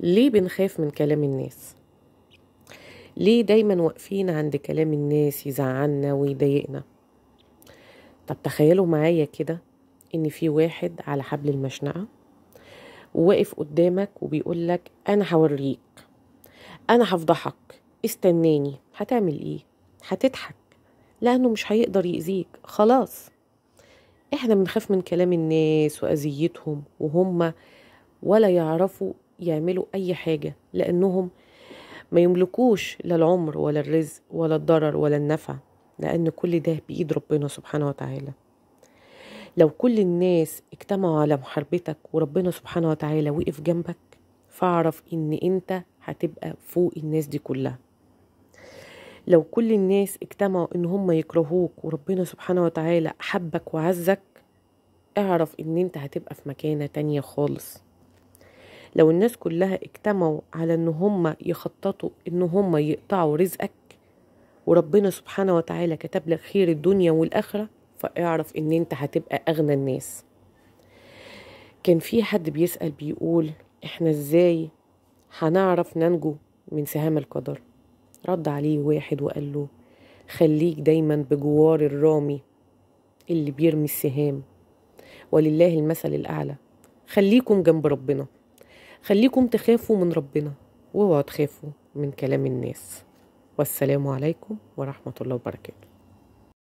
ليه بنخاف من كلام الناس ليه دايما واقفين عند كلام الناس يزعلنا ويضايقنا طب تخيلوا معايا كده ان في واحد على حبل المشنقه وواقف قدامك وبيقول لك انا هوريك انا هفضحك استناني هتعمل ايه هتضحك لانه مش هيقدر يأذيك خلاص احنا بنخاف من كلام الناس واذيتهم وهم ولا يعرفوا يعملوا أي حاجة لأنهم ما يملكوش لا العمر ولا الرزق ولا الضرر ولا النفع لأن كل ده بإيد ربنا سبحانه وتعالى لو كل الناس اجتمعوا على محاربتك وربنا سبحانه وتعالى وقف جنبك فاعرف ان انت هتبقى فوق الناس دي كلها لو كل الناس اجتمعوا ان هم يكرهوك وربنا سبحانه وتعالى حبك وعزك اعرف ان انت هتبقى في مكانة تانية خالص لو الناس كلها اجتمعوا على ان هم يخططوا ان هم يقطعوا رزقك وربنا سبحانه وتعالى كتب لك خير الدنيا والاخره فاعرف ان انت هتبقى اغنى الناس كان في حد بيسال بيقول احنا ازاي هنعرف ننجو من سهام القدر رد عليه واحد وقال له خليك دايما بجوار الرامي اللي بيرمي السهام ولله المثل الاعلى خليكم جنب ربنا خليكم تخافوا من ربنا واوعوا تخافوا من كلام الناس والسلام عليكم ورحمة الله وبركاته